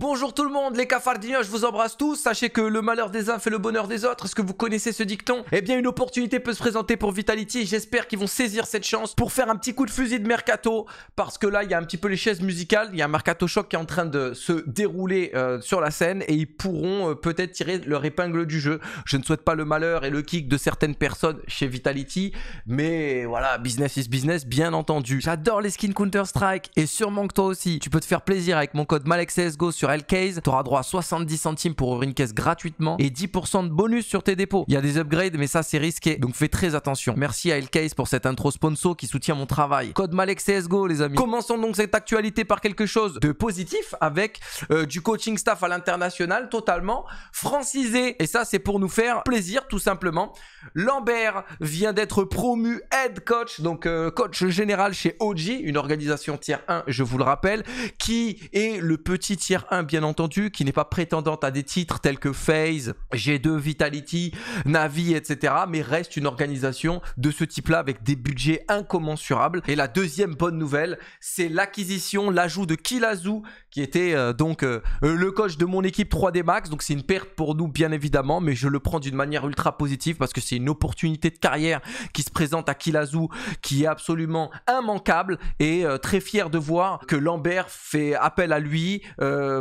Bonjour tout le monde, les cafardiens, je vous embrasse tous. Sachez que le malheur des uns fait le bonheur des autres. Est-ce que vous connaissez ce dicton Eh bien, une opportunité peut se présenter pour Vitality. J'espère qu'ils vont saisir cette chance pour faire un petit coup de fusil de mercato. Parce que là, il y a un petit peu les chaises musicales. Il y a un mercato choc qui est en train de se dérouler euh, sur la scène et ils pourront euh, peut-être tirer leur épingle du jeu. Je ne souhaite pas le malheur et le kick de certaines personnes chez Vitality. Mais voilà, business is business, bien entendu. J'adore les skins Counter-Strike et sûrement que toi aussi. Tu peux te faire plaisir avec mon code MalexCSGO sur LK's, Case, tu auras droit à 70 centimes pour ouvrir une caisse gratuitement et 10% de bonus sur tes dépôts. Il y a des upgrades, mais ça c'est risqué, donc fais très attention. Merci à case pour cette intro sponsor qui soutient mon travail. Code Malek CSGO les amis. Commençons donc cette actualité par quelque chose de positif avec euh, du coaching staff à l'international totalement francisé. Et ça c'est pour nous faire plaisir tout simplement. Lambert vient d'être promu head coach, donc euh, coach général chez OG, une organisation tier 1, je vous le rappelle, qui est le petit tier 1 Hein, bien entendu, qui n'est pas prétendante à des titres tels que FaZe, G2, Vitality, Navi, etc., mais reste une organisation de ce type-là avec des budgets incommensurables. Et la deuxième bonne nouvelle, c'est l'acquisition, l'ajout de Kilazu, qui était euh, donc euh, le coach de mon équipe 3D Max. Donc c'est une perte pour nous, bien évidemment, mais je le prends d'une manière ultra positive parce que c'est une opportunité de carrière qui se présente à Kilazu, qui est absolument immanquable et euh, très fier de voir que Lambert fait appel à lui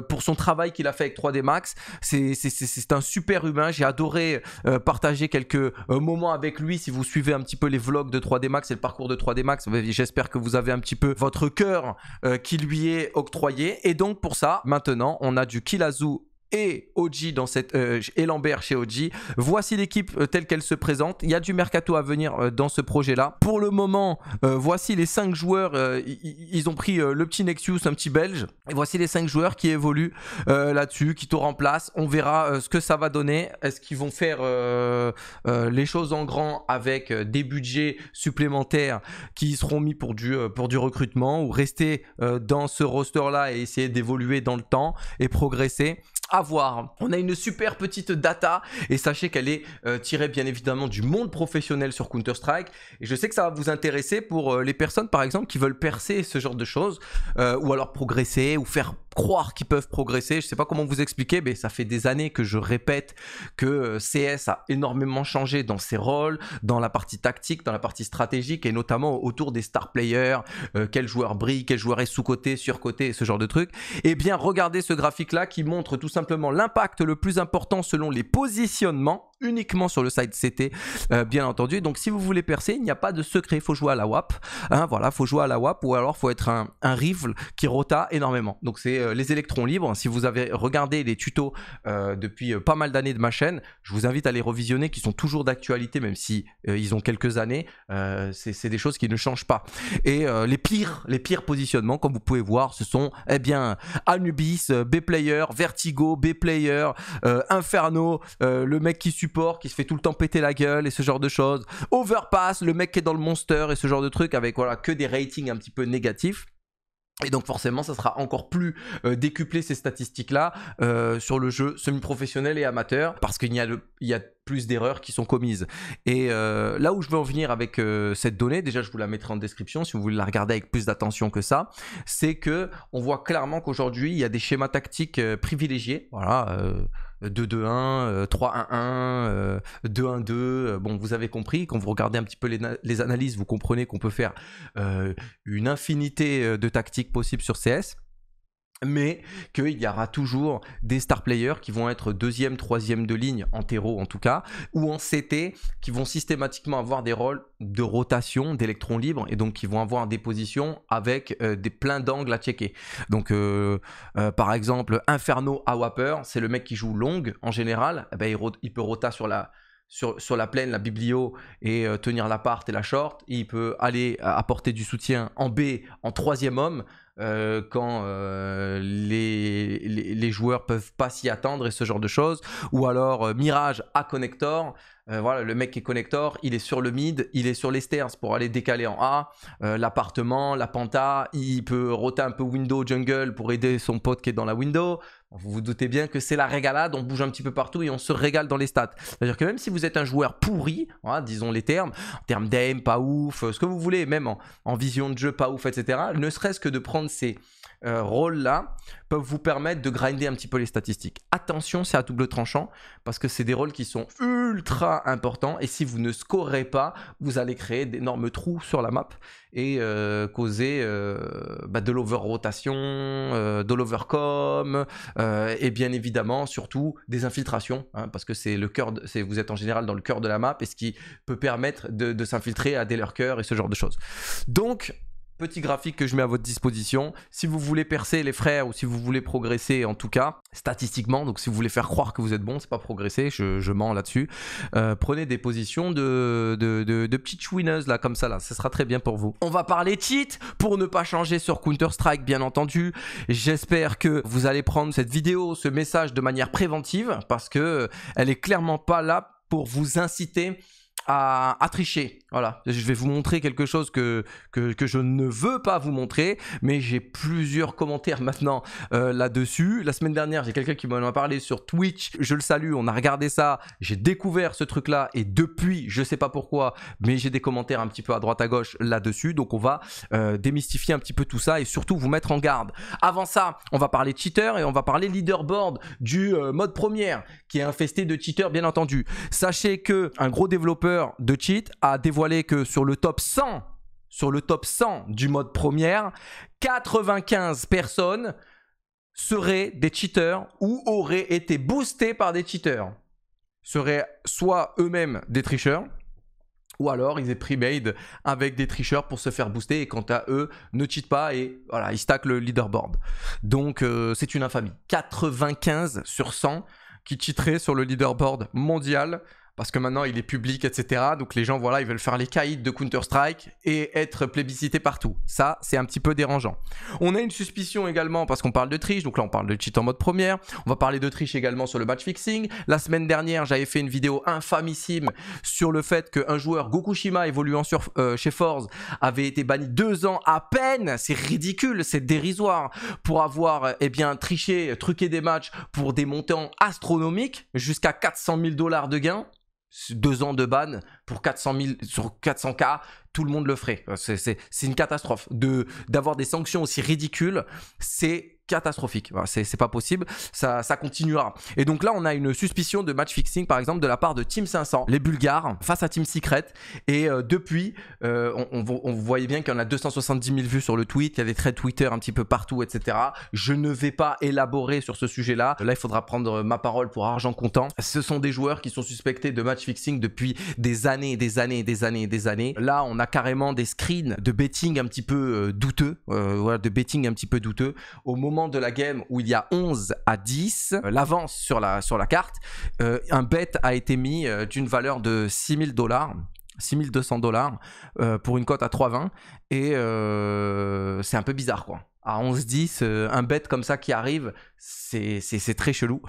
pour son travail qu'il a fait avec 3D Max. C'est un super humain. J'ai adoré euh, partager quelques euh, moments avec lui. Si vous suivez un petit peu les vlogs de 3D Max et le parcours de 3D Max, j'espère que vous avez un petit peu votre cœur euh, qui lui est octroyé. Et donc pour ça, maintenant, on a du Kilazu et OG dans cette euh, et Lambert chez OG. Voici l'équipe euh, telle qu'elle se présente. Il y a du mercato à venir euh, dans ce projet-là. Pour le moment, voici les cinq joueurs. ils ont pris le petit Nexus, un petit belge. Et voici les cinq joueurs qui évoluent là-dessus, qui te remplacent. On verra ce que ça va donner. Est-ce qu'ils vont faire les choses en grand avec des budgets supplémentaires qui seront mis pour du, pour du recrutement ou rester dans ce roster-là et essayer d'évoluer dans le temps et progresser à On a une super petite data et sachez qu'elle est euh, tirée bien évidemment du monde professionnel sur Counter-Strike. Et je sais que ça va vous intéresser pour euh, les personnes par exemple qui veulent percer ce genre de choses euh, ou alors progresser ou faire croire qu'ils peuvent progresser. Je sais pas comment vous expliquer, mais ça fait des années que je répète que CS a énormément changé dans ses rôles, dans la partie tactique, dans la partie stratégique et notamment autour des star players, quel joueur brille, quel joueur est sous-côté, sur-côté, ce genre de truc. Et eh bien regardez ce graphique là qui montre tout ça l'impact le plus important selon les positionnements uniquement sur le site CT euh, bien entendu donc si vous voulez percer il n'y a pas de secret faut jouer à la WAP hein, voilà faut jouer à la WAP ou alors faut être un, un qui rota énormément donc c'est euh, les électrons libres si vous avez regardé les tutos euh, depuis pas mal d'années de ma chaîne je vous invite à les revisionner qui sont toujours d'actualité même si ils ont quelques années c'est des choses qui ne changent pas et les pires les pires positionnements comme vous pouvez voir ce sont eh bien Anubis B-Player Vertigo B-Player, euh, Inferno, euh, le mec qui support qui se fait tout le temps péter la gueule et ce genre de choses. Overpass, le mec qui est dans le monster et ce genre de truc avec voilà que des ratings un petit peu négatifs. Et donc forcément, ça sera encore plus euh, décuplé ces statistiques-là euh, sur le jeu semi-professionnel et amateur, parce qu'il y, a il y plus d'erreurs qui sont commises. Et euh, là où je veux en venir avec cette donnée, déjà je vous la mettrai en description si vous voulez la regarder avec plus d'attention que ça, c'est que on voit clairement qu'aujourd'hui il y a des schémas tactiques privilégiés. Voilà 2-2-1, 3-1-1, 2-1-2. Bon, vous avez compris, quand vous regardez un petit peu les, analyses, vous comprenez qu'on peut faire euh, une infinité euh, de tactiques possibles sur CS mais qu'il y aura toujours des star players qui vont être deuxième, troisième de ligne, en terreau en tout cas, ou en CT, qui vont systématiquement avoir des rôles de rotation d'électrons libres, et donc qui vont avoir des positions avec euh, des pleins d'angles à checker. Donc euh, euh, par exemple, Inferno à Wapper, c'est le mec qui joue long en général, eh ben, il, peut rota sur la, sur, la plaine, la biblio et tenir la part et la short. il peut aller apporter du soutien en B, en troisième homme, euh, quand euh, les, les, joueurs peuvent pas s'y attendre et ce genre de choses. Ou alors euh, Mirage à connector. voilà, le mec qui est connector, il est sur le mid, il est sur les stairs pour aller décaler en A. L'appartement, la penta, il peut roter un peu window jungle pour aider son pote qui est dans la window. Vous vous doutez bien que c'est la régalade, on bouge un petit peu partout et on se régale dans les stats. C'est-à-dire que même si vous êtes un joueur pourri, hein, disons les termes, en termes d'aim, pas ouf, ce que vous voulez, même en, en, vision de jeu, pas ouf, etc., ne serait-ce que de prendre ces euh, rôles-là peuvent vous permettre de grinder un petit peu les statistiques. Attention, c'est à double tranchant parce que c'est des rôles qui sont ultra importants et si vous ne scorez pas, vous allez créer d'énormes trous sur la map et euh, causer euh, bah, de l'over-rotation, de l'overcom et bien évidemment surtout des infiltrations hein, parce que c'est le cœur, de, vous êtes en général dans le cœur de la map et ce qui peut permettre de, de s'infiltrer à des cœur et ce genre de choses. Donc, petit graphique que je mets à votre disposition. Si vous voulez percer les frères ou si vous voulez progresser en tout cas, statistiquement, donc si vous voulez faire croire que vous êtes bon, c'est pas progresser, je, mens là-dessus. Euh, prenez des positions de, de, de, petites chouineuses là, comme ça là, ce sera très bien pour vous. On va parler cheat pour ne pas changer sur Counter-Strike bien entendu. J'espère que vous allez prendre cette vidéo, ce message de manière préventive parce que euh, elle est clairement pas là pour vous inciter à, tricher. Voilà, je vais vous montrer quelque chose que, que, je ne veux pas vous montrer, mais j'ai plusieurs commentaires maintenant euh, là-dessus. La semaine dernière, j'ai quelqu'un qui m'en a parlé sur Twitch. Je le salue, on a regardé ça, j'ai découvert ce truc-là et depuis, je ne sais pas pourquoi, mais j'ai des commentaires un petit peu à droite à gauche là-dessus. Donc on va euh, démystifier un petit peu tout ça et surtout vous mettre en garde. Avant ça, on va parler cheater et on va parler leaderboard du euh, mode première qui est infesté de cheaters bien entendu. Sachez que un gros développeur de cheat a dévoilé que sur le top 100, sur le top 100 du mode première, 95 personnes seraient des cheaters ou auraient été boostées par des cheaters. Seraient soit eux-mêmes des tricheurs, ou alors ils étaient pre-made avec des tricheurs pour se faire booster et quant à eux ne cheat pas et voilà ils stackent le leaderboard donc euh, c'est une infamie 95 sur 100 qui cheateraient sur le leaderboard mondial parce que maintenant il est public, etc. Donc les gens, voilà, ils veulent faire les caïds de Counter-Strike et être plébiscités partout. Ça, c'est un petit peu dérangeant. On a une suspicion également parce qu'on parle de triche, donc là on parle de cheat en mode première. On va parler de triche également sur le match fixing. La semaine dernière, j'avais fait une vidéo infamissime sur le fait qu'un joueur Gokushima évoluant sur, euh, chez Force avait été banni deux ans à peine. C'est ridicule, c'est dérisoire pour avoir euh, eh bien triché, truqué des matchs pour des montants astronomiques jusqu'à 400 000 dollars de gains deux ans de ban pour 400 000, sur 400K, tout le monde le ferait. C'est une catastrophe. De d'avoir des sanctions aussi ridicules, c'est catastrophique. C'est pas possible, ça, continuera. Et donc là, on a une suspicion de match fixing, par exemple, de la part de Team 500, les Bulgares, face à Team Secret. Et euh, depuis, euh, on, voyait bien qu'il y en a 270 000 vues sur le tweet, il y a des traits Twitter un petit peu partout, etc. Je ne vais pas élaborer sur ce sujet-là. Là, il faudra prendre euh, ma parole pour argent comptant. Ce sont des joueurs qui sont suspectés de match fixing depuis des années, des années, des années, des années. Là, on a carrément des screens de betting un petit peu euh, douteux, euh, voilà, de betting un petit peu douteux, au moment de la game où il y a 11 à 10, euh, l'avance sur la, sur la carte, un bet a été mis d'une valeur de 6000 dollars. 6200 dollars pour une cote à 3,20 et c'est un peu bizarre quoi. À 11-10, un bet comme ça qui arrive, c'est très chelou.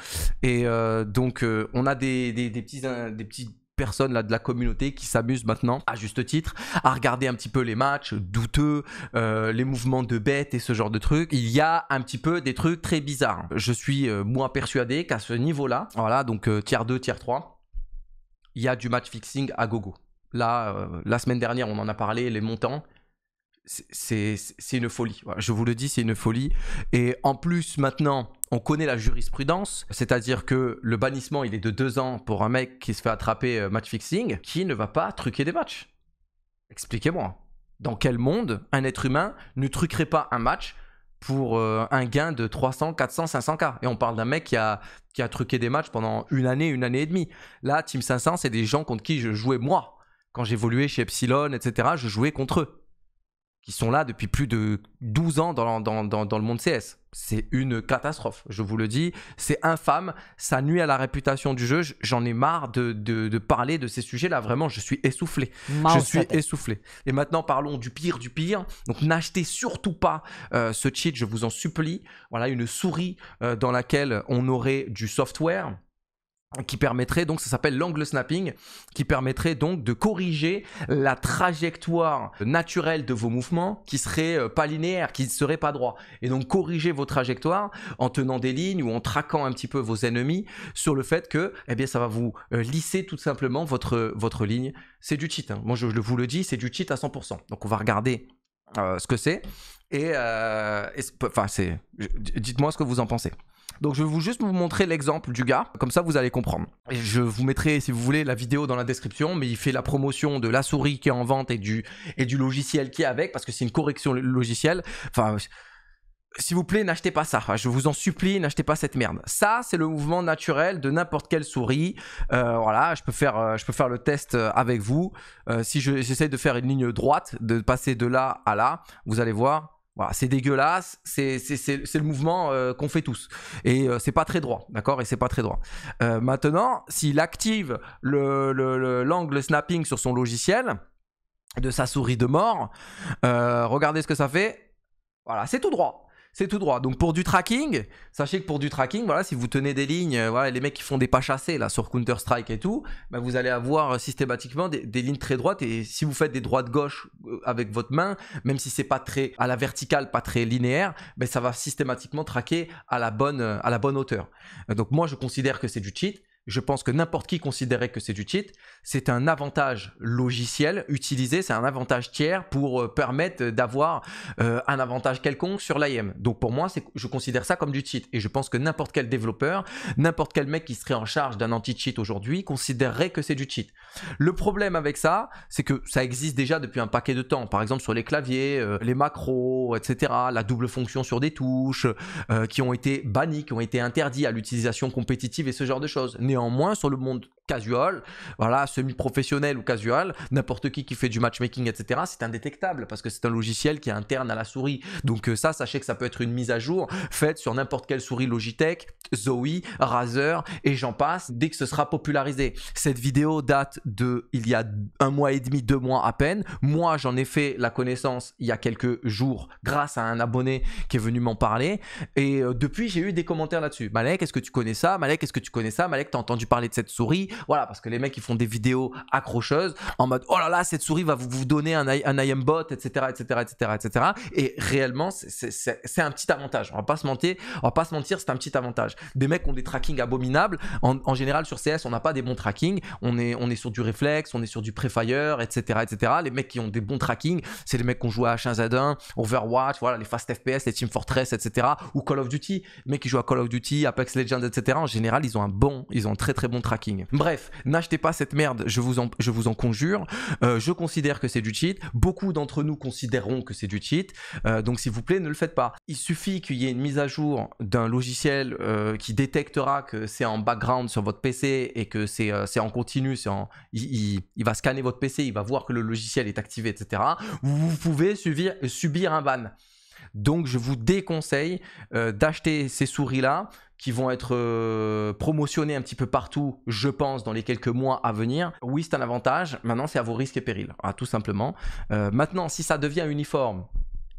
Et donc on a des, petits, des petits personnes de la communauté qui s'amuse maintenant, à juste titre, à regarder un petit peu les matchs douteux, euh, les mouvements de bêtes et ce genre de trucs. Il y a un petit peu des trucs très bizarres. Je suis euh, moins persuadé qu'à ce niveau-là, voilà, donc euh, tiers 2, tiers 3, il y a du match fixing à gogo. Là, la semaine dernière, on en a parlé, les montants c'est une folie. Je vous le dis, c'est une folie. Et en plus, maintenant, on connaît la jurisprudence, c'est-à-dire que le bannissement, il est de deux ans pour un mec qui se fait attraper euh, match fixing, qui ne va pas truquer des matchs. Expliquez-moi. Dans quel monde un être humain ne truquerait pas un match pour euh, un gain de 300, 400, 500K. Et on parle d'un mec qui a, qui a truqué des matchs pendant une année, une année et demie. Là, Team 500, c'est des gens contre qui je jouais moi. Quand j'évoluais chez Epsilon, etc., je jouais contre eux qui sont là depuis plus de 12 ans dans, dans, le monde CS. C'est une catastrophe, je vous le dis. C'est infâme, ça nuit à la réputation du jeu. J'en ai marre de, parler de ces sujets-là. Vraiment, je suis essoufflé. je suis essoufflé. Et maintenant, parlons du pire du pire. Donc, n'achetez surtout pas euh, ce cheat, je vous en supplie. Voilà, une souris euh, dans laquelle on aurait du software qui permettrait donc, ça s'appelle l'angle snapping, qui permettrait donc de corriger la trajectoire naturelle de vos mouvements qui serait euh, pas linéaire, qui ne serait pas droit. Et donc corriger vos trajectoires en tenant des lignes ou en traquant un petit peu vos ennemis sur le fait que, eh bien, ça va vous euh, lisser tout simplement votre, votre ligne. C'est du cheat. Hein. Moi, je, vous le dis, c'est du cheat à 100%. Donc on va regarder euh, ce que c'est. Et, c'est. Dites-moi ce que vous en pensez. Donc je vais vous juste vous montrer l'exemple du gars, comme ça vous allez comprendre. je vous mettrai si vous voulez la vidéo dans la description, mais il fait la promotion de la souris qui est en vente et du, et du logiciel qui est avec, parce que c'est une correction logicielle. Enfin, s'il vous plaît, n'achetez pas ça. Je vous en supplie, n'achetez pas cette merde. Ça, c'est le mouvement naturel de n'importe quelle souris. Euh, voilà, je peux faire, euh, je peux faire le test euh, avec vous. si j'essaie de faire une ligne droite, de passer de là à là, vous allez voir, c'est dégueulasse, c'est le mouvement euh, qu'on fait tous. Euh, Et c'est pas très droit, d'accord Et c'est pas très droit. maintenant, s'il active l'angle snapping sur son logiciel, de sa souris de mort, euh, regardez ce que ça fait. Voilà, c'est tout droit c'est tout droit. Donc pour du tracking, sachez que pour du tracking, voilà, si vous tenez des lignes, euh, voilà, les mecs qui font des pas chassés là sur Counter Strike et tout, bah, vous allez avoir euh, systématiquement des, lignes très droites et si vous faites des droites gauche euh, avec votre main, même si c'est pas très à la verticale, pas très linéaire, bah, ça va systématiquement traquer à la bonne à la bonne hauteur. Donc moi je considère que c'est du cheat je pense que n'importe qui considérait que c'est du cheat. C'est un avantage logiciel utilisé, c'est un avantage tiers pour euh, permettre d'avoir euh, un avantage quelconque sur l'IM. Donc pour moi, je considère ça comme du cheat. Et je pense que n'importe quel développeur, n'importe quel mec qui serait en charge d'un anti-cheat aujourd'hui considérerait que c'est du cheat. Le problème avec ça, c'est que ça existe déjà depuis un paquet de temps. Par exemple sur les claviers, euh, les macros, etc. La double fonction sur des touches qui ont été bannies, qui ont été interdits à l'utilisation compétitive et ce genre de choses Néanmoins, sur le monde casual, voilà, semi-professionnel ou casual, n'importe qui qui fait du matchmaking, etc., c'est indétectable parce que c'est un logiciel qui est interne à la souris. Donc euh, ça, sachez que ça peut être une mise à jour faite sur n'importe quelle souris Logitech, Zoe, Razer et j'en passe dès que ce sera popularisé. Cette vidéo date de il y a un mois et demi, deux mois à peine. Moi, j'en ai fait la connaissance il y a quelques jours grâce à un abonné qui est venu m'en parler et euh, depuis, j'ai eu des commentaires là-dessus. Malek, est-ce que tu connais ça Malek, est-ce que tu connais ça Malek, t'as entendu parler de cette souris voilà, parce que les mecs, ils font des vidéos accrocheuses en mode oh là là, cette souris va vous, donner un, IM bot, etc., etc., etc., etc. Et réellement, c'est un petit avantage. On va pas se mentir, on va pas se mentir, c'est un petit avantage. Des mecs ont des tracking abominables. En, général, sur CS, on n'a pas des bons tracking. On est, on est sur du réflexe, on est sur du Prefire, etc., etc. Les mecs qui ont des bons tracking, c'est les mecs qui ont joué à H1Z1, Overwatch, voilà, les fast FPS, les Team Fortress, etc. Ou Call of Duty. Les mecs qui jouent à Call of Duty, Apex Legends, etc. En général, ils ont un bon, ils ont un très très bon tracking. Bref, n'achetez pas cette merde, je vous en, je vous en conjure. Euh, je considère que c'est du cheat. Beaucoup d'entre nous considéreront que c'est du cheat. Euh, donc s'il vous plaît, ne le faites pas. Il suffit qu'il y ait une mise à jour d'un logiciel euh, qui détectera que c'est en background sur votre PC et que c'est en continu, Il, va scanner votre PC, il va voir que le logiciel est activé, etc. Vous pouvez subir, subir un ban. Donc je vous déconseille d'acheter ces souris-là qui vont être euh, promotionnés un petit peu partout, je pense, dans les quelques mois à venir. Oui, c'est un avantage. Maintenant, c'est à vos risques et périls, hein, tout simplement. Euh, maintenant, si ça devient uniforme,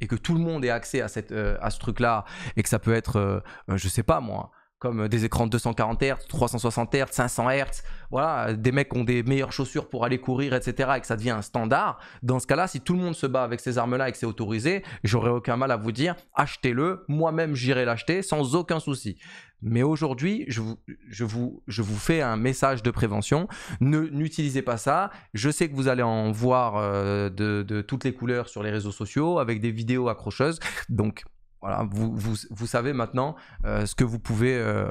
et que tout le monde ait accès à, cette, euh, à ce truc-là, et que ça peut être, je je sais pas moi, comme euh, des écrans de 240 Hz, 360 Hz, 500 Hz, voilà, des mecs qui ont des meilleures chaussures pour aller courir, etc., et que ça devient un standard, dans ce cas-là, si tout le monde se bat avec ces armes-là et que c'est autorisé, j'aurais aucun mal à vous dire, achetez-le, moi-même j'irai l'acheter sans aucun souci. Mais aujourd'hui, je vous, je, vous, je vous, fais un message de prévention. ne N'utilisez pas ça. Je sais que vous allez en voir euh, de, de toutes les couleurs sur les réseaux sociaux avec des vidéos accrocheuses. Donc, voilà, vous, vous, savez maintenant euh, ce que vous pouvez euh,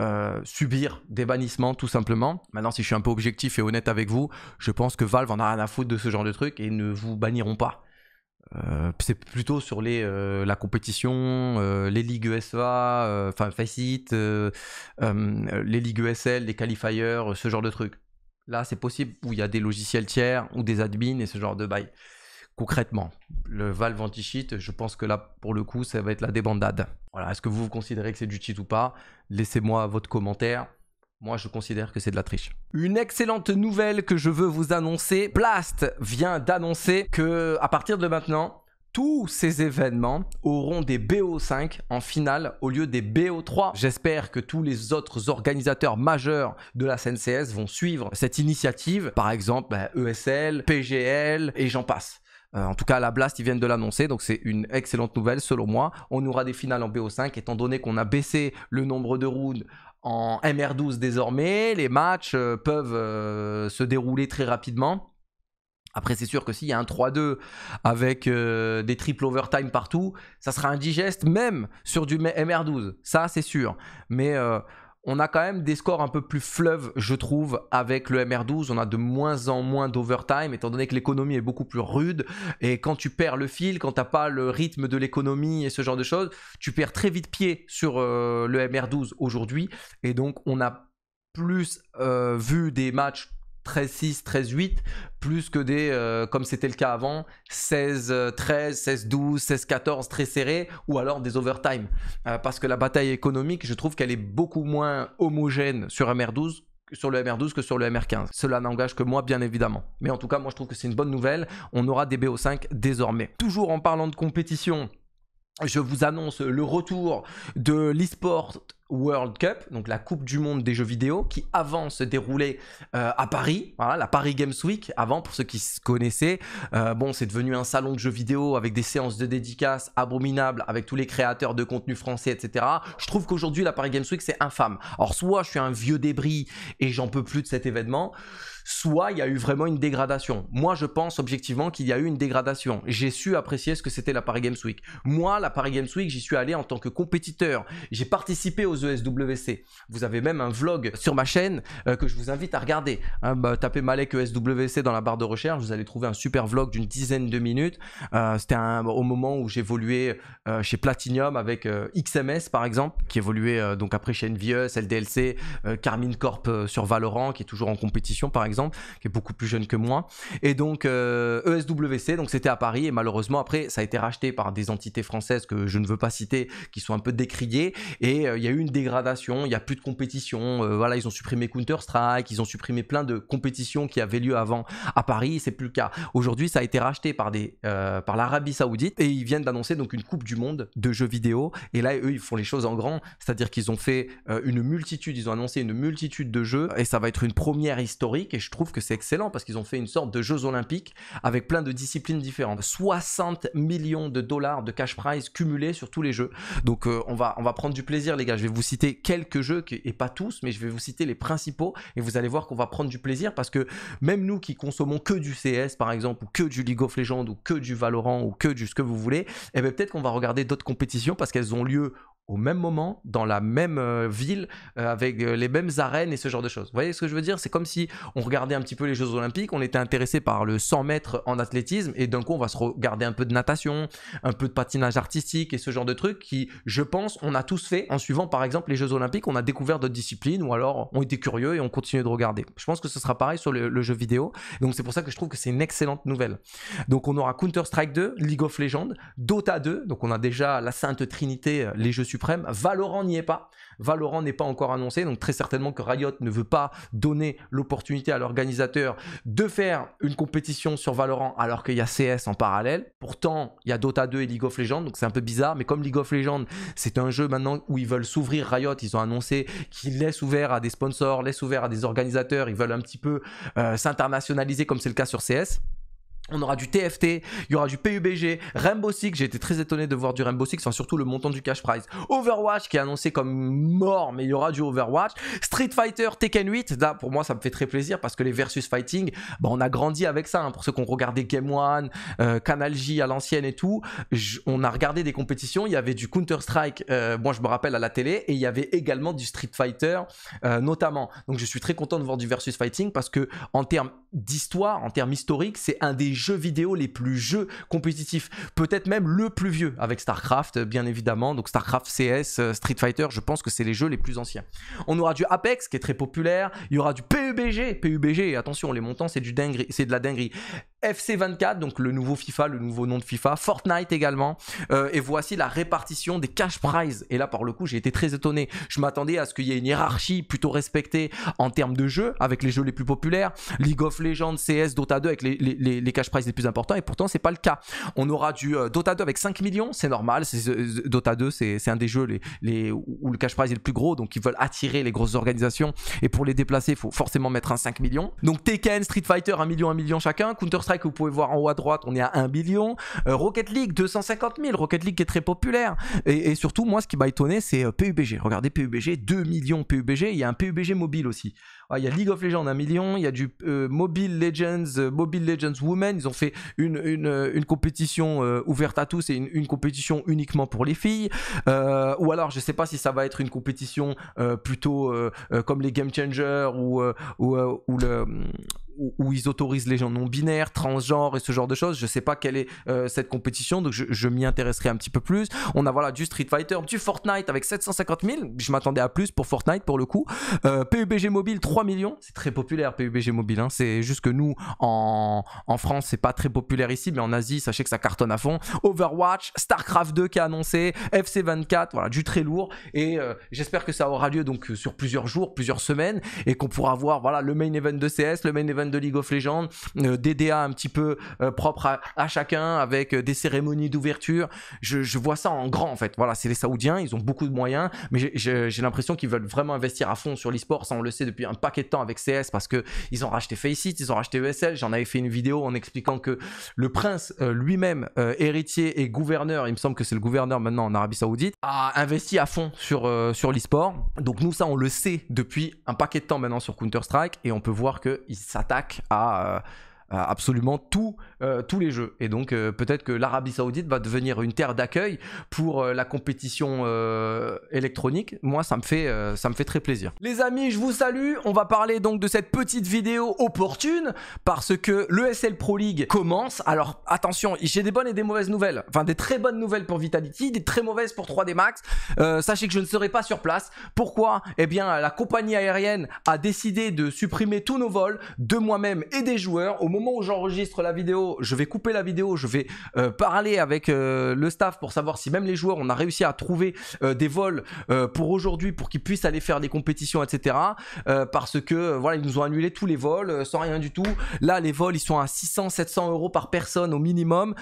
euh, subir des bannissements tout simplement. Maintenant, si je suis un peu objectif et honnête avec vous, je pense que Valve en a rien à foutre de ce genre de truc et ne vous banniront pas. c'est plutôt sur les, la compétition, les ligues ESA, enfin Faceit, les ligues ESL, les qualifiers, ce genre de trucs. Là, c'est possible où il y a des logiciels tiers ou des admins et ce genre de bail concrètement Le Valve anti-cheat, je pense que là, pour le coup, ça va être la débandade. Voilà, est-ce que vous, vous considérez que c'est du cheat ou pas Laissez-moi votre commentaire. Moi, je considère que c'est de la triche. Une excellente nouvelle que je veux vous annoncer. Blast vient d'annoncer que, à partir de maintenant, tous ces événements auront des BO5 en finale au lieu des BO3. J'espère que tous les autres organisateurs majeurs de la CNCS vont suivre cette initiative. Par exemple, bah, ESL, PGL et j'en passe. Euh, en tout cas, la Blast, ils viennent de l'annoncer, donc c'est une excellente nouvelle selon moi. On aura des finales en BO5, étant donné qu'on a baissé le nombre de rounds en MR12 désormais. Les matchs euh, peuvent euh, se dérouler très rapidement. Après, c'est sûr que s'il y a un 3-2 avec des triple overtime partout, ça sera indigeste, même sur du MR12. Ça, c'est sûr. Mais on a quand même des scores un peu plus fleuves, je trouve, avec le MR12. On a de moins en moins d'overtime, étant donné que l'économie est beaucoup plus rude. Et quand tu perds le fil, quand tu n'as pas le rythme de l'économie et ce genre de choses, tu perds très vite pied sur euh, le MR12 aujourd'hui. Et donc, on a plus euh, vu des matchs 13-6, 13-8, plus que des, euh, comme c'était le cas avant, 16-13, 16-12, 16-14 très serré, ou alors des overtime. Euh, parce que la bataille économique, je trouve qu'elle est beaucoup moins homogène sur MR12 sur le MR12 que sur le MR15. Cela n'engage que moi, bien évidemment. Mais en tout cas, moi, je trouve que c'est une bonne nouvelle. On aura des BO5 désormais. Toujours en parlant de compétition, je vous annonce le retour de l'eSport World Cup, donc la Coupe du Monde des jeux vidéo, qui avant se déroulait euh, à Paris, voilà, la Paris Games Week, avant pour ceux qui se connaissaient, euh, bon c'est devenu un salon de jeux vidéo avec des séances de dédicaces abominables, avec tous les créateurs de contenu français, etc. Je trouve qu'aujourd'hui la Paris Games Week c'est infâme. Alors soit je suis un vieux débris et j'en peux plus de cet événement, soit il y a eu vraiment une dégradation. Moi, je pense objectivement qu'il y a eu une dégradation. J'ai su apprécier ce que c'était la Paris Games Week. Moi, la Paris Games Week, j'y suis allé en tant que compétiteur. J'ai participé aux ESWC. Vous avez même un vlog sur ma chaîne euh, que je vous invite à regarder. Hein, bah, tapez Malek ESWC dans la barre de recherche, vous allez trouver un super vlog d'une dizaine de minutes. Euh, c'était au moment où j'évoluais euh, chez Platinum avec XMS par exemple, qui évoluait donc après chez Envious, LDLC, Carmine Corp sur Valorant, qui est toujours en compétition par exemple qui est beaucoup plus jeune que moi. Et donc ESWC, euh, e donc c'était à Paris et malheureusement après ça a été racheté par des entités françaises que je ne veux pas citer, qui sont un peu décriées et euh, il y a eu une dégradation, il n'y a plus de compétition. Euh, voilà, ils ont supprimé Counter Strike, ils ont supprimé plein de compétitions qui avaient lieu avant à Paris, c'est plus le cas. Aujourd'hui, ça a été racheté par des par l'Arabie Saoudite et ils viennent d'annoncer donc une Coupe du Monde de jeux vidéo et là eux ils font les choses en grand, c'est-à-dire qu'ils ont fait une multitude, ils ont annoncé une multitude de jeux et ça va être une première historique et je je trouve que c'est excellent parce qu'ils ont fait une sorte de Jeux Olympiques avec plein de disciplines différentes. 60 millions de dollars de cash prize cumulés sur tous les jeux. Donc euh, on, va, on va prendre du plaisir les gars. Je vais vous citer quelques jeux, et pas tous, mais je vais vous citer les principaux et vous allez voir qu'on va prendre du plaisir parce que même nous qui consommons que du CS par exemple ou que du League of Legends ou que du Valorant ou que du ce que vous voulez, et eh bien peut-être qu'on va regarder d'autres compétitions parce qu'elles ont lieu au même moment, dans la même euh, ville, euh, avec euh, les mêmes arènes et ce genre de choses. Vous voyez ce que je veux dire C'est comme si on regardait un petit peu les Jeux Olympiques, on était intéressé par le 100 mètres en athlétisme, et d'un coup, on va se regarder un peu de natation, un peu de patinage artistique et ce genre de trucs qui, je pense, on a tous fait en suivant par exemple les Jeux Olympiques, on a découvert d'autres disciplines ou alors on était curieux et on continuait de regarder. Je pense que ce sera pareil sur le, jeu vidéo, donc c'est pour ça que je trouve que c'est une excellente nouvelle. Donc on aura Counter-Strike 2, League of Legends, Dota 2, donc on a déjà la sainte trinité, les jeux Valorant n'y est pas. Valorant n'est pas encore annoncé, donc très certainement que Riot ne veut pas donner l'opportunité à l'organisateur de faire une compétition sur Valorant alors qu'il y a CS en parallèle. Pourtant, il y a Dota 2 et League of Legends, donc c'est un peu bizarre, mais comme League of Legends, c'est un jeu maintenant où ils veulent s'ouvrir Riot, ils ont annoncé qu'ils laissent ouvert à des sponsors, laissent ouvert à des organisateurs, ils veulent un petit peu euh, s'internationaliser comme c'est le cas sur CS. On aura du TFT, il y aura du PUBG, Rainbow Six, j'ai été très étonné de voir du Rainbow Six, enfin surtout le montant du cash prize. Overwatch qui est annoncé comme mort, mais il y aura du Overwatch. Street Fighter, Tekken 8, là pour moi ça me fait très plaisir parce que les versus fighting, bah, on a grandi avec ça. Hein. Pour ceux qui ont regardé Game One, euh, Canal J à l'ancienne et tout, on a regardé des compétitions, il y avait du Counter-Strike, euh, moi je me rappelle à la télé, et il y avait également du Street Fighter euh, notamment. Donc je suis très content de voir du versus fighting parce que en termes d'histoire, en termes historiques, c'est un des jeux vidéo les plus jeux compétitifs. Peut-être même le plus vieux avec StarCraft, bien évidemment. Donc StarCraft CS, euh, Street Fighter, je pense que c'est les jeux les plus anciens. On aura du Apex qui est très populaire. Il y aura du PUBG. PUBG, attention, les montants, c'est du dinguerie, c'est de la dinguerie. FC24, donc le nouveau FIFA, le nouveau nom de FIFA, Fortnite également. Euh, et voici la répartition des cash prizes. Et là, par le coup, j'ai été très étonné. Je m'attendais à ce qu'il y ait une hiérarchie plutôt respectée en termes de jeux, avec les jeux les plus populaires, League of Legends, CS, Dota 2, avec les, cash prizes les plus importants. Et pourtant, c'est pas le cas. On aura du euh, Dota 2 avec 5 millions, c'est normal. C'est, euh, Dota 2, c'est, un des jeux les, où le cash prize est le plus gros, donc ils veulent attirer les grosses organisations. Et pour les déplacer, il faut forcément mettre un 5 millions. Donc Tekken, Street Fighter, 1 million, 1 million chacun. Counter que vous pouvez voir en haut à droite, on est à 1 billion. Euh, Rocket League, 250 000. Rocket League qui est très populaire. Et, surtout, moi, ce qui m'a étonné, c'est euh, PUBG. Regardez PUBG, 2 millions PUBG. Il y a un PUBG mobile aussi. il y a League of Legends, 1 million. Il y a du euh, Mobile Legends, Mobile Legends Women. Ils ont fait une, compétition ouverte à tous et une, compétition uniquement pour les filles. ou alors, je sais pas si ça va être une compétition plutôt comme les Game Changers ou, ou, ou le où, ils autorisent les gens non binaires, transgenres et ce genre de choses. Je sais pas quelle est euh, cette compétition, donc je, m'y intéresserai un petit peu plus. On a voilà du Street Fighter, du Fortnite avec 750 000. Je m'attendais à plus pour Fortnite pour le coup. Euh, PUBG Mobile 3 millions, c'est très populaire PUBG Mobile. Hein. C'est juste que nous en, en France c'est pas très populaire ici, mais en Asie sachez que ça cartonne à fond. Overwatch, Starcraft 2 qui a annoncé, FC 24, voilà du très lourd. Et euh, j'espère que ça aura lieu donc sur plusieurs jours, plusieurs semaines et qu'on pourra voir voilà le main event de CS, le main event de League of Legends, euh, DA un petit peu euh, propre à, chacun avec euh, des cérémonies d'ouverture. Je, vois ça en grand en fait. Voilà, c'est les Saoudiens, ils ont beaucoup de moyens, mais j'ai l'impression qu'ils veulent vraiment investir à fond sur l'e-sport. Ça, on le sait depuis un paquet de temps avec CS parce que ils ont racheté Faceit, ils ont racheté ESL. J'en avais fait une vidéo en expliquant que le prince lui-même, héritier et gouverneur, il me semble que c'est le gouverneur maintenant en Arabie Saoudite, a investi à fond sur, sur l'e-sport. Donc nous, ça, on le sait depuis un paquet de temps maintenant sur Counter-Strike et on peut voir qu'ils s'attaquent à absolument tout, euh, tous les jeux. Et donc euh, peut-être que l'Arabie Saoudite va devenir une terre d'accueil pour euh, la compétition électronique. Moi, ça me fait, ça me fait très plaisir. Les amis, je vous salue. On va parler donc de cette petite vidéo opportune parce que l'ESL Pro League commence. Alors attention, j'ai des bonnes et des mauvaises nouvelles. Enfin, des très bonnes nouvelles pour Vitality, des très mauvaises pour 3D Max. sachez que je ne serai pas sur place. Pourquoi Eh bien, la compagnie aérienne a décidé de supprimer tous nos vols de moi-même et des joueurs au moment moment où j'enregistre la vidéo, je vais couper la vidéo, je vais euh, parler avec euh, le staff pour savoir si même les joueurs, on a réussi à trouver euh, des vols pour aujourd'hui, pour qu'ils puissent aller faire des compétitions, etc. parce que voilà, ils nous ont annulé tous les vols sans rien du tout. Là, les vols, ils sont à 600, 700 euros par personne au minimum.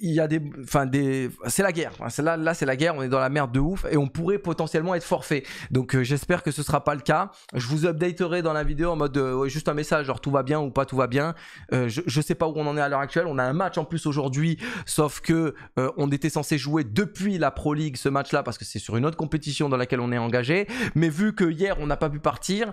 Il y a des, enfin des, c'est la guerre. Là, là, c'est la guerre. On est dans la merde de ouf et on pourrait potentiellement être forfait. Donc, j'espère que ce sera pas le cas. Je vous updaterai dans la vidéo en mode juste un message, genre tout va bien ou pas tout va bien. Euh, je ne sais pas où on en est à l'heure actuelle. On a un match en plus aujourd'hui, sauf que euh, on était censé jouer depuis la Pro League ce match-là parce que c'est sur une autre compétition dans laquelle on est engagé. Mais vu que hier on n'a pas pu partir,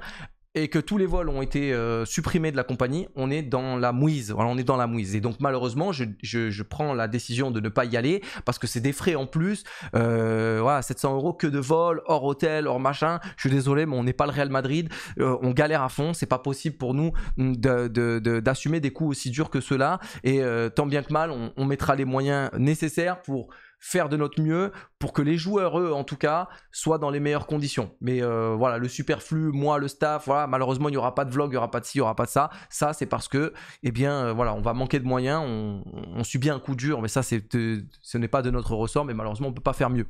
et que tous les vols ont été euh, supprimés de la compagnie, on est dans la mouise. Voilà, on est dans la mouise. Et donc malheureusement, je, prends la décision de ne pas y aller parce que c'est des frais en plus. Euh, voilà, 700 euros que de vol, hors hôtel, hors machin. Je suis désolé, mais on n'est pas le Real Madrid. Euh, on galère à fond. C'est pas possible pour nous d'assumer des coûts aussi durs que ceux-là. Et tant bien que mal, on, on mettra les moyens nécessaires pour faire de notre mieux que les joueurs, eux, en tout cas, soient dans les meilleures conditions. Mais euh, voilà, le superflu, moi, le staff, voilà, malheureusement, il n'y aura pas de vlog, il n'y aura pas de ci, il n'y aura pas de ça. Ça, c'est parce que, eh bien, euh, voilà, on va manquer de moyens, on, on subit un coup dur, mais ça, c'est, ce n'est pas de notre ressort, mais malheureusement, on peut pas faire mieux.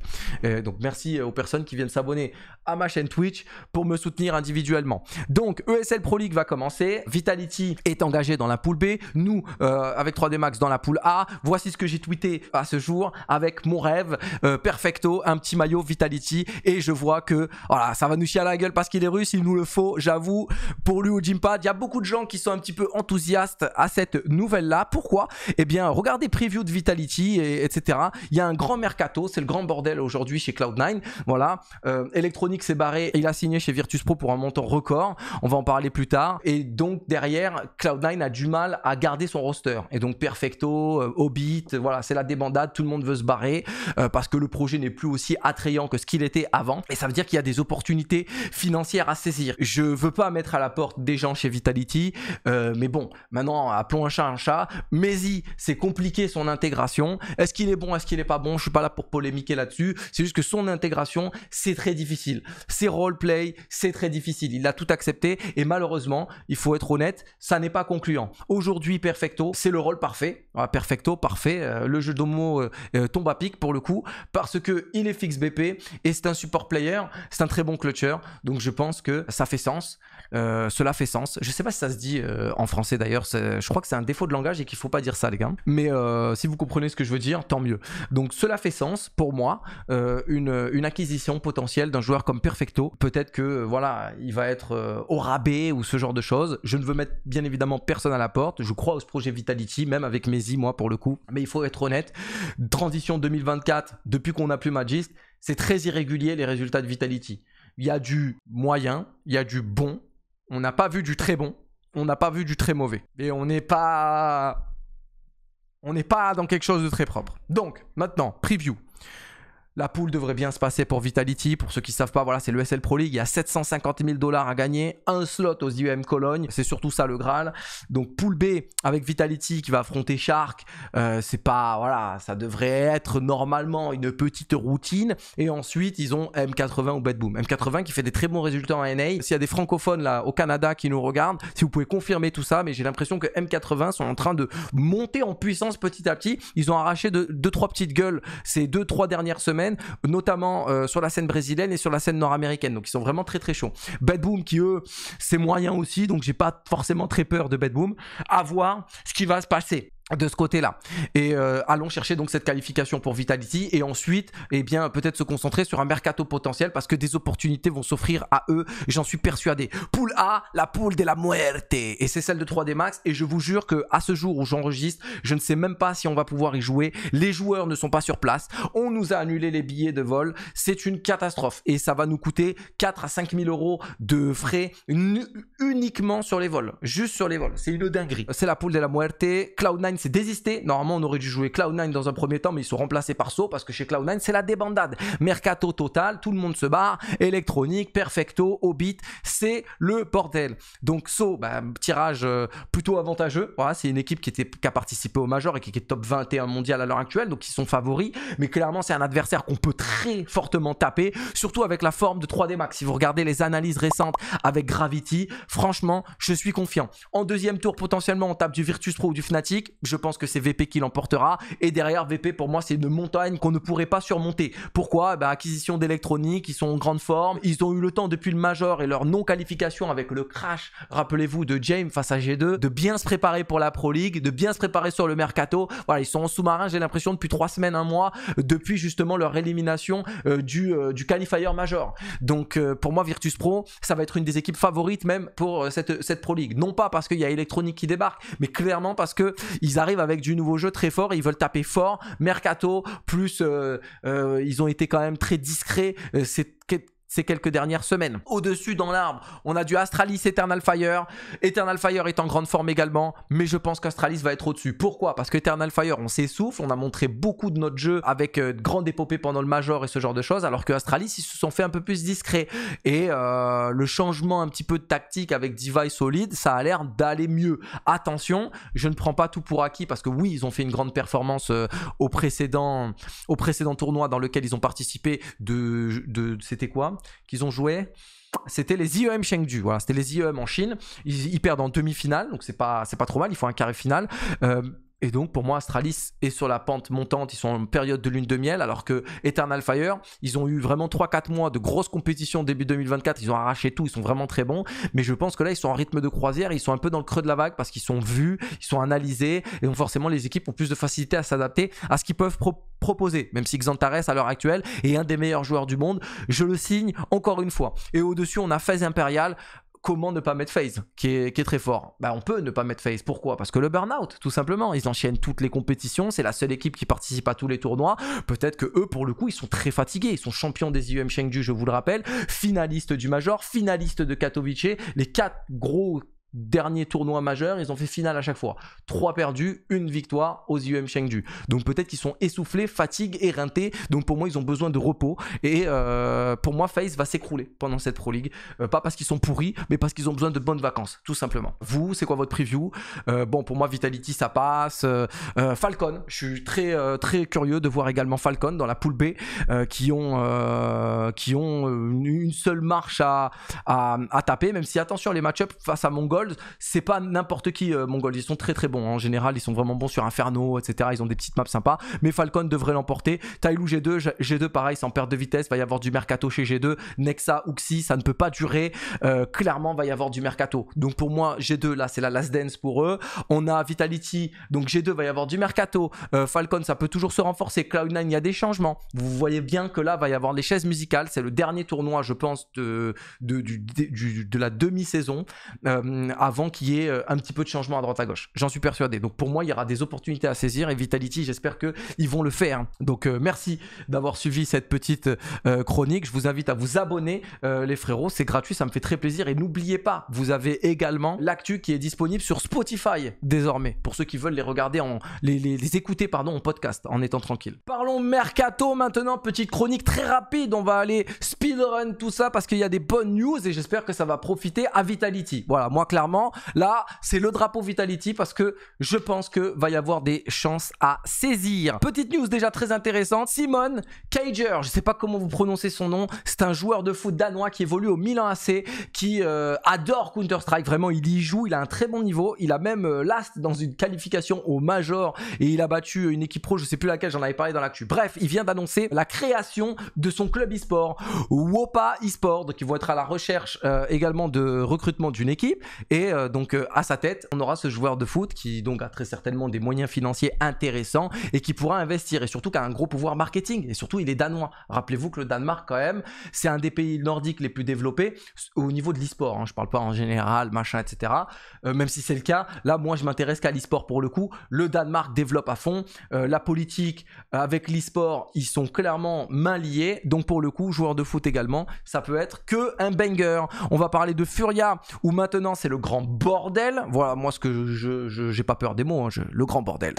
donc, merci euh, aux personnes qui viennent s'abonner à ma chaîne Twitch pour me soutenir individuellement. Donc, ESL Pro League va commencer. Vitality est engagé dans la poule B. Nous, avec 3D Max, dans la poule A. Voici ce que j'ai tweeté à ce jour avec mon rêve. parfait perfecto, un petit maillot Vitality. Et je vois que voilà, ça va nous chier à la gueule parce qu'il est russe, il nous le faut, j'avoue. Pour lui au Jimpad, il y a beaucoup de gens qui sont un petit peu enthousiastes à cette nouvelle-là. Pourquoi Eh bien, regardez preview de Vitality, et, etc. Il y a un grand mercato, c'est le grand bordel aujourd'hui chez Cloud9. Voilà, électronique euh, s'est barré, et il a signé chez Virtus Pro pour un montant record. On va en parler plus tard. Et donc derrière, Cloud9 a du mal à garder son roster. Et donc Perfecto, Hobbit, euh, voilà, c'est la débandade, tout le monde veut se barrer euh, parce que le projet n'est plus aussi attrayant que ce qu'il était avant. Et ça veut dire qu'il y a des opportunités financières à saisir. Je veux pas mettre à la porte des gens chez Vitality, euh, mais bon, maintenant, appelons un chat un chat. Maisy, c'est compliqué son intégration. Est-ce qu'il est bon, est-ce qu'il est pas bon Je suis pas là pour polémiquer là-dessus. C'est juste que son intégration, c'est très difficile. Ses roleplay, c'est très difficile. Il a tout accepté et malheureusement, il faut être honnête, ça n'est pas concluant. Aujourd'hui, Perfecto, c'est le rôle parfait. Perfecto, parfait. Euh, le jeu d'homo euh, tombe à pic pour le coup. Parce qu'il que il est fixe BP et c'est un support player, c'est un très bon clutcher. Donc je pense que ça fait sens. Euh, cela fait sens. Je ne sais pas si ça se dit euh, en français d'ailleurs. Je crois que c'est un défaut de langage et qu'il ne faut pas dire ça, les gars. Mais euh, si vous comprenez ce que je veux dire, tant mieux. Donc cela fait sens pour moi. Une, acquisition potentielle d'un joueur comme Perfecto. Peut-être que voilà, il va être au rabais ou ce genre de choses. Je ne veux mettre bien évidemment personne à la porte. Je crois au projet Vitality, même avec Messi, moi pour le coup. Mais il faut être honnête. Transition 2024, depuis qu'on n'a plus Magist, c'est très irrégulier les résultats de Vitality il y a du moyen, il y a du bon, on n'a pas vu du très bon, on n'a pas vu du très mauvais. Et on n'est pas. On n'est pas dans quelque chose de très propre. Donc, maintenant, preview. La poule devrait bien se passer pour Vitality. Pour ceux qui ne savent pas, voilà, c'est l'USL Pro League. Il y a 750 000 dollars à gagner. Un slot aux IEM Cologne. C'est surtout ça le Graal. Donc poule B avec Vitality qui va affronter Shark. Euh, c'est pas. Voilà, ça devrait être normalement une petite routine. Et ensuite, ils ont M80 ou Boom. M80 qui fait des très bons résultats en NA. S'il y a des francophones là au Canada qui nous regardent, si vous pouvez confirmer tout ça, mais j'ai l'impression que M80 sont en train de monter en puissance petit à petit. Ils ont arraché 2-3 petites gueules ces 2-3 dernières semaines notamment euh, sur la scène brésilienne et sur la scène nord-américaine. Donc ils sont vraiment très très chauds. Bad Boom qui eux, c'est moyen aussi, donc j'ai pas forcément très peur de Bad Boom. À voir ce qui va se passer de ce côté-là. Et euh, allons chercher donc cette qualification pour Vitality et ensuite, eh bien, peut-être se concentrer sur un mercato potentiel parce que des opportunités vont s'offrir à eux, j'en suis persuadé. Poule A, la poule de la muerte et c'est celle de 3D Max et je vous jure que à ce jour où j'enregistre, je ne sais même pas si on va pouvoir y jouer. Les joueurs ne sont pas sur place. On nous a annulé les billets de vol. C'est une catastrophe et ça va nous coûter 4 à 5 000 euros de frais uniquement sur les vols, juste sur les vols. C'est une dinguerie. C'est la poule de la muerte. Cloud9 c'est Normalement, on aurait dû jouer Cloud9 dans un premier temps, mais ils sont remplacés par So parce que chez Cloud9, c'est la débandade. Mercato total, tout le monde se barre. Electronique, Perfecto, Hobbit, c'est le bordel. Donc So, bah, tirage euh, plutôt avantageux. c'est une équipe qui, était, a participé au Major et qui, est top 21 mondial à l'heure actuelle, donc ils sont favoris. Mais clairement, c'est un adversaire qu'on peut très fortement taper, surtout avec la forme de 3D Max. Si vous regardez les analyses récentes avec Gravity, franchement, je suis confiant. En deuxième tour, potentiellement, on tape du Virtus Pro ou du Fnatic je pense que c'est VP qui l'emportera. Et derrière, VP, pour moi, c'est une montagne qu'on ne pourrait pas surmonter. Pourquoi bah, Acquisition d'électronique, ils sont en grande forme. Ils ont eu le temps depuis le Major et leur non-qualification avec le crash, rappelez-vous, de James face à G2, de bien se préparer pour la Pro League, de bien se préparer sur le mercato. Voilà, ils sont en sous-marin, j'ai l'impression, depuis trois semaines, un mois, depuis justement leur élimination euh, du, euh, du qualifier Major. Donc, euh, pour moi, Virtus Pro, ça va être une des équipes favorites même pour cette, cette Pro League. Non pas parce qu'il y a Electronic qui débarque, mais clairement parce que arrivent avec du nouveau jeu très fort, ils veulent taper fort, mercato, plus euh, euh, ils ont été quand même très discrets. Euh, c'est ces quelques dernières semaines. Au-dessus dans l'arbre, on a du Astralis Eternal Fire. Eternal Fire est en grande forme également, mais je pense qu'Astralis va être au-dessus. Pourquoi Parce que Eternal Fire, on s'essouffle, on a montré beaucoup de notre jeu avec euh, de grande épopée pendant le Major et ce genre de choses, alors que Astralis, ils se sont fait un peu plus discret Et euh, le changement un petit peu de tactique avec Device Solid, ça a l'air d'aller mieux. Attention, je ne prends pas tout pour acquis parce que oui, ils ont fait une grande performance euh, au, précédent, au précédent tournoi dans lequel ils ont participé de C'était quoi qu'ils ont joué. C'était les IEM Chengdu. Voilà, c'était les IEM en Chine. Ils, perdent en demi-finale, donc c'est pas, pas trop mal. Il faut un carré final. Euh, et donc pour moi Astralis est sur la pente montante, ils sont en période de lune de miel alors que Eternal Fire, ils ont eu vraiment 3-4 mois de grosses compétitions début 2024, ils ont arraché tout, ils sont vraiment très bons, mais je pense que là ils sont en rythme de croisière, ils sont un peu dans le creux de la vague parce qu'ils sont vus, ils sont analysés et donc forcément les équipes ont plus de facilité à s'adapter à ce qu'ils peuvent proposer, même si Xantares à l'heure actuelle est un des meilleurs joueurs du monde, je le signe encore une fois. Et au-dessus on a FaZe Imperial comment ne pas mettre phase qui est, très fort. Bah, on peut ne pas mettre phase. Pourquoi Parce que le burn-out, tout simplement. Ils enchaînent toutes les compétitions. C'est la seule équipe qui participe à tous les tournois. Peut-être que eux, pour le coup, ils sont très fatigués. Ils sont champions des IEM Chengdu, je vous le rappelle. Finalistes du Major, finalistes de Katowice. Les quatre gros Dernier tournoi majeur ils ont fait finale à chaque fois. Trois perdus, une victoire aux IEM Chengdu. Donc peut-être qu'ils sont essoufflés, fatigués, éreintés. Donc pour moi, ils ont besoin de repos. Et euh, pour moi, FaZe va s'écrouler pendant cette Pro League. Euh, pas parce qu'ils sont pourris, mais parce qu'ils ont besoin de bonnes vacances, tout simplement. Vous, c'est quoi votre preview euh, Bon, pour moi, Vitality, ça passe. Falcon, je suis très, très curieux de voir également Falcon dans la poule B, qui ont, qui ont une, seule marche à, à, à taper, même si attention, les match-ups face à Mongol, c'est pas n'importe qui euh, Mongol. ils sont très très bons hein. en général, ils sont vraiment bons sur Inferno, etc. Ils ont des petites maps sympas, mais Falcon devrait l'emporter. Tailou G2, G2 pareil, sans perte de vitesse, va y avoir du mercato chez G2, Nexa, Uxi, ça ne peut pas durer, euh, clairement va y avoir du mercato. Donc pour moi, G2 là, c'est la last dance pour eux. On a Vitality, donc G2 va y avoir du mercato, euh, Falcon, ça peut toujours se renforcer, Cloud9, il y a des changements. Vous voyez bien que là, va y avoir les chaises musicales, c'est le dernier tournoi, je pense, de, de la demi-saison. Euh, avant qu'il y ait euh, un petit peu de changement à droite à gauche. J'en suis persuadé. Donc pour moi, il y aura des opportunités à saisir et Vitality, j'espère qu'ils vont le faire. Donc euh, merci d'avoir suivi cette petite chronique. Je vous invite à vous abonner, les frérots. C'est gratuit, ça me fait très plaisir. Et n'oubliez pas, vous avez également l'actu qui est disponible sur Spotify désormais pour ceux qui veulent les regarder en les, écouter pardon en podcast en étant tranquille. Parlons mercato maintenant, petite chronique très rapide, on va aller speedrun tout ça parce qu'il y a des bonnes news et j'espère que ça va profiter à Vitality. Voilà, moi clairement. Là, c'est le drapeau Vitality parce que je pense que va y avoir des chances à saisir. Petite news déjà très intéressante. Simon Cager, je ne sais pas comment vous prononcez son nom, c'est un joueur de foot danois qui évolue au Milan AC, qui euh, adore Counter-Strike, vraiment il y joue, il a un très bon niveau, il a même euh, last dans une qualification au Major et il a battu une équipe pro, je ne sais plus laquelle, j'en avais parlé dans l'actu. Bref, il vient d'annoncer la création de son club e-sport, Wopa e-sport, qui vont être à la recherche euh, également de recrutement d'une équipe et euh, donc euh, à sa tête, on aura ce joueur de foot qui donc a très certainement des moyens financiers intéressants et qui pourra investir et surtout qui a un gros pouvoir marketing et surtout il est danois. Rappelez-vous que le Danemark quand même, c'est un des pays nordiques les plus développés au niveau de l'e-sport. Hein. Je parle pas en général, machin, etc. Euh, même si c'est le cas, là moi je m'intéresse qu'à l'e-sport pour le coup. Le Danemark développe à fond la politique avec l'e-sport, ils sont clairement main liés Donc pour le coup, joueur de foot également, ça peut être que un banger. On va parler de Furia où maintenant c'est le le grand bordel. Voilà, moi, ce que je j'ai pas peur des mots, hein, le grand bordel.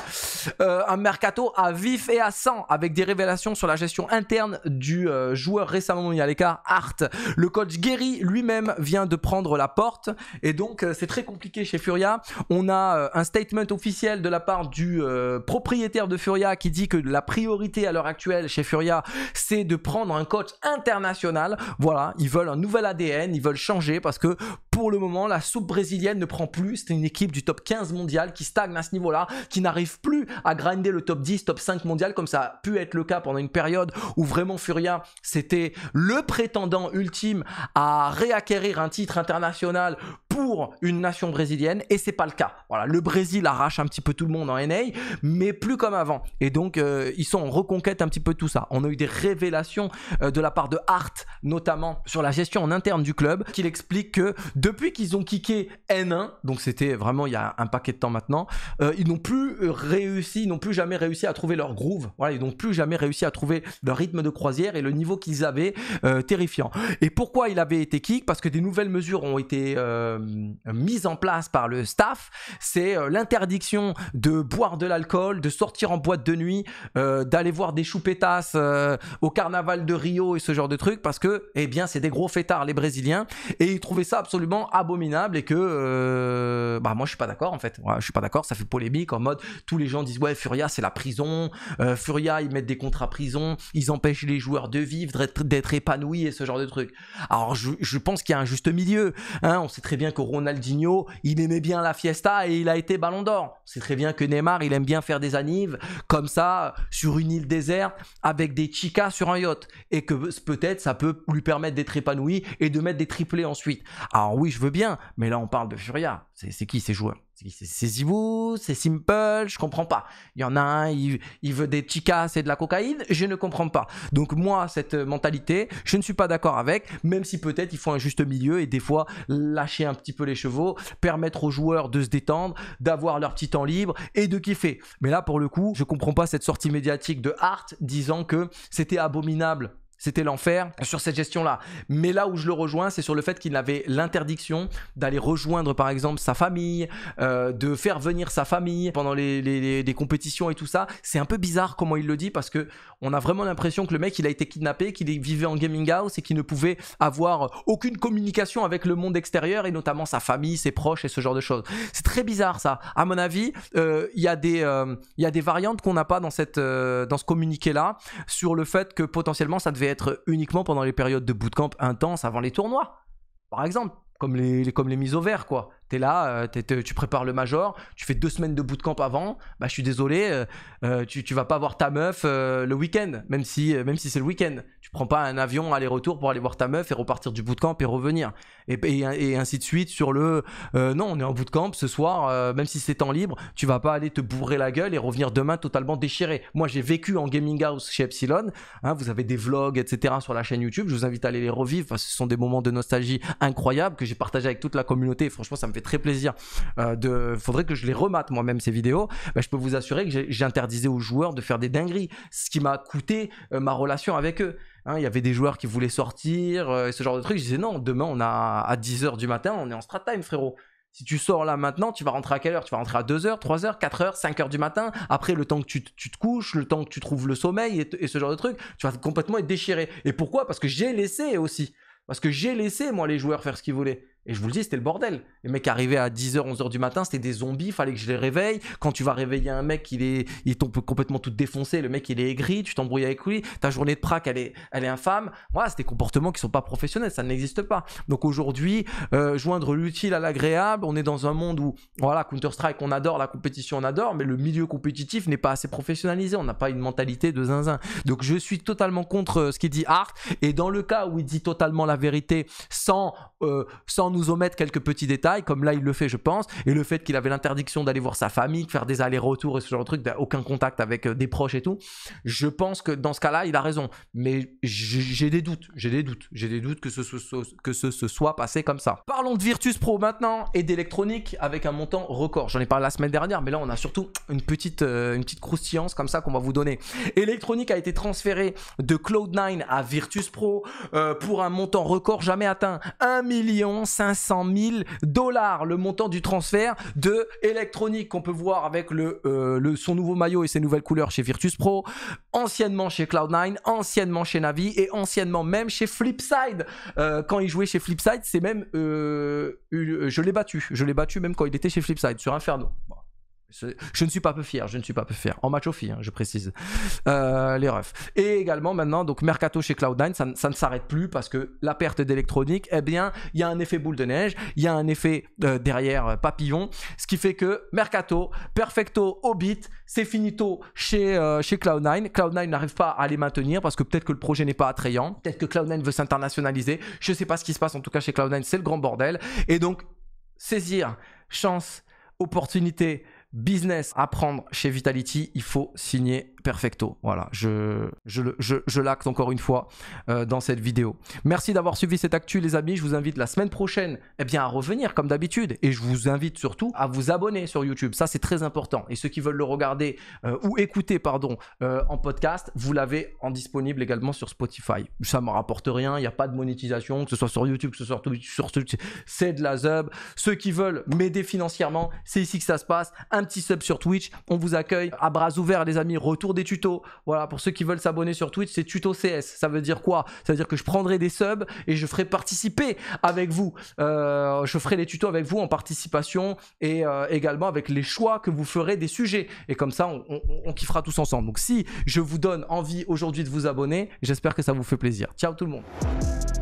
Euh, un mercato à vif et à sang avec des révélations sur la gestion interne du euh, joueur récemment mis à l'écart, Art, Le coach Guéry lui-même vient de prendre la porte, et donc euh, c'est très compliqué chez Furia. On a un statement officiel de la part du propriétaire de Furia qui dit que la priorité à l'heure actuelle chez Furia, c'est de prendre un coach international. Voilà, ils veulent un nouvel ADN, ils veulent changer parce que pour le moment, la soupe brésilienne ne prend plus. c'est une équipe du top 15 mondial qui stagne à ce niveau-là, qui n'arrive plus à grinder le top 10, top 5 mondial, comme ça a pu être le cas pendant une période où vraiment Furia, c'était le prétendant ultime à réacquérir un titre international pour une nation brésilienne et c'est pas le cas. Voilà, le Brésil arrache un petit peu tout le monde en NA, mais plus comme avant. Et donc euh, ils sont en reconquête un petit peu tout ça. On a eu des révélations euh, de la part de Hart notamment sur la gestion en interne du club, qu'il explique que depuis qu'ils ont kické N1, donc c'était vraiment il y a un paquet de temps maintenant, euh, ils n'ont plus réussi, ils n'ont plus jamais réussi à trouver leur groove. Voilà, ils n'ont plus jamais réussi à trouver leur rythme de croisière et le niveau qu'ils avaient terrifiant. Et pourquoi il avait été kick Parce que des nouvelles mesures ont été euh, mise en place par le staff, c'est euh, l'interdiction de boire de l'alcool, de sortir en boîte de nuit, euh, d'aller voir des choupettas au carnaval de Rio et ce genre de trucs, parce que, eh bien, c'est des gros fêtards, les Brésiliens, et ils trouvaient ça absolument abominable et que, bah, moi, je suis pas d'accord, en fait. je suis pas d'accord, ça fait polémique en mode, tous les gens disent, ouais, Furia, c'est la prison, Furia, ils mettent des contrats prison, ils empêchent les joueurs de vivre, d'être épanouis et ce genre de trucs. Alors, je, je pense qu'il y a un juste milieu, hein, on sait très bien que Ronaldinho, il aimait bien la fiesta et il a été ballon d'or. C'est très bien que Neymar, il aime bien faire des anives comme ça, sur une île déserte, avec des chicas sur un yacht. Et que peut-être ça peut lui permettre d'être épanoui et de mettre des triplés ensuite. Alors oui, je veux bien, mais là on parle de Furia. C'est qui ces joueurs c'est vous c'est Simple, je comprends pas. Il y en a un, il, veut des chicas et de la cocaïne, je ne comprends pas. Donc moi, cette euh, mentalité, je ne suis pas d'accord avec, même si peut-être il faut un juste milieu et des fois lâcher un petit peu les chevaux, permettre aux joueurs de se détendre, d'avoir leur petit temps libre et de kiffer. Mais là, pour le coup, je comprends pas cette sortie médiatique de Hart disant que c'était abominable c'était l'enfer sur cette gestion-là. Mais là où je le rejoins, c'est sur le fait qu'il avait l'interdiction d'aller rejoindre par exemple sa famille, euh, de faire venir sa famille pendant les, compétitions et tout ça. C'est un peu bizarre comment il le dit parce que on a vraiment l'impression que le mec il a été kidnappé, qu'il vivait en gaming house et qu'il ne pouvait avoir aucune communication avec le monde extérieur et notamment sa famille, ses proches et ce genre de choses. C'est très bizarre ça. À mon avis, euh, euh, il y, a des variantes qu'on n'a pas dans, cette, dans ce communiqué-là sur le fait que potentiellement ça devait être uniquement pendant les périodes de bootcamp intenses avant les tournois, par exemple, comme les comme les mises au vert, quoi. Tu là, euh, es, là, tu prépares le major, tu fais deux semaines de bootcamp avant. Bah, je suis désolé, euh, euh, tu, ne vas pas voir ta meuf le week-end, même si, si c'est le week-end. Tu prends pas un avion aller-retour pour aller voir ta meuf et repartir du bootcamp et revenir. Et, et, ainsi de suite sur le non, on est en bootcamp ce soir, même si c'est temps libre, tu vas pas aller te bourrer la gueule et revenir demain totalement déchiré. Moi, j'ai vécu en gaming house chez Epsilon. Hein, vous avez des vlogs, etc. sur la chaîne YouTube. Je vous invite à aller les revivre. que ce sont des moments de nostalgie incroyables que j'ai partagé avec toute la communauté. franchement, ça me très plaisir. Euh, de, faudrait que je les remate moi-même ces vidéos. Ben, je peux vous assurer que j'interdisais aux joueurs de faire des dingueries, ce qui m'a coûté euh, ma relation avec eux. Hein, il y avait des joueurs qui voulaient sortir euh, et ce genre de trucs. Je disais non, demain on a à 10h du matin, on est en strat time, frérot. Si tu sors là maintenant, tu vas rentrer à quelle heure Tu vas rentrer à 2h, 3h, 4h, 5h du matin. Après, le temps que tu, te couches, le temps que tu trouves le sommeil et, et ce genre de trucs, tu vas complètement être déchiré. Et pourquoi Parce que j'ai laissé aussi. Parce que j'ai laissé, moi, les joueurs faire ce qu'ils voulaient. Et je vous le dis, c'était le bordel. Les mecs arrivaient à 10h, 11h du matin, c'était des zombies, fallait que je les réveille. Quand tu vas réveiller un mec, il est, il tombe complètement tout défoncé, le mec il est aigri, tu t'embrouilles avec lui, ta journée de prac elle est, elle est infâme. Voilà, c'est des comportements qui sont pas professionnels, ça n'existe pas. Donc aujourd'hui, euh, joindre l'utile à l'agréable, on est dans un monde où, voilà, Counter-Strike on adore, la compétition on adore, mais le milieu compétitif n'est pas assez professionnalisé, on n'a pas une mentalité de zinzin. Donc je suis totalement contre euh, ce qu'il dit Art, et dans le cas où il dit totalement la vérité sans, euh, sans nous omettre quelques petits détails, comme là il le fait, je pense, et le fait qu'il avait l'interdiction d'aller voir sa famille, de faire des allers-retours et ce genre de truc, aucun contact avec euh, des proches et tout, je pense que dans ce cas-là, il a raison. Mais j'ai des doutes, j'ai des doutes, j'ai des doutes que ce, que ce, soit passé comme ça. Parlons de Virtus Pro maintenant et d'électronique avec un montant record. J'en ai parlé la semaine dernière, mais là on a surtout une petite, euh, une petite croustillance comme ça qu'on va vous donner. Électronique a été transféré de Cloud9 à Virtus Pro euh, pour un montant record jamais atteint. 1 million 500 000 dollars, le montant du transfert de électronique qu'on peut voir avec euh, le, son nouveau maillot et ses nouvelles couleurs chez Virtus Pro, anciennement chez Cloud9, anciennement chez Navi et anciennement même chez Flipside. Euh, quand il jouait chez Flipside, c'est même... Euh, je l'ai battu. Je l'ai battu même quand il était chez Flipside, sur Inferno. Je ne suis pas peu fier, je ne suis pas peu fier. En match au hein, je précise. Euh, les refs. Et également maintenant, donc Mercato chez Cloud9, ça, ne s'arrête plus parce que la perte d'électronique, eh bien, il y a un effet boule de neige, il y a un effet euh, derrière euh, papillon, ce qui fait que Mercato, Perfecto, Hobbit, c'est finito chez, chez Cloud9. Cloud9 n'arrive pas à les maintenir parce que peut-être que le projet n'est pas attrayant, peut-être que Cloud9 veut s'internationaliser, je ne sais pas ce qui se passe en tout cas chez Cloud9, c'est le grand bordel. Et donc, saisir, chance, opportunité, business à prendre chez Vitality, il faut signer perfecto. Voilà, je, je, l'acte encore une fois euh, dans cette vidéo. Merci d'avoir suivi cette actu, les amis. Je vous invite la semaine prochaine eh bien, à revenir comme d'habitude. Et je vous invite surtout à vous abonner sur YouTube. Ça, c'est très important. Et ceux qui veulent le regarder euh, ou écouter pardon, euh, en podcast, vous l'avez en disponible également sur Spotify. Ça ne me rapporte rien. Il n'y a pas de monétisation, que ce soit sur YouTube, que ce soit sur Twitch. C'est de la zub. Ceux qui veulent m'aider financièrement, c'est ici que ça se passe. Un petit sub sur Twitch. On vous accueille à bras ouverts, les amis. Retour des tutos. Voilà, pour ceux qui veulent s'abonner sur Twitch, c'est tuto CS. Ça veut dire quoi Ça veut dire que je prendrai des subs et je ferai participer avec vous. Euh, je ferai les tutos avec vous en participation et euh, également avec les choix que vous ferez des sujets. Et comme ça, on, on kiffera tous ensemble. Donc si je vous donne envie aujourd'hui de vous abonner, j'espère que ça vous fait plaisir. Ciao tout le monde.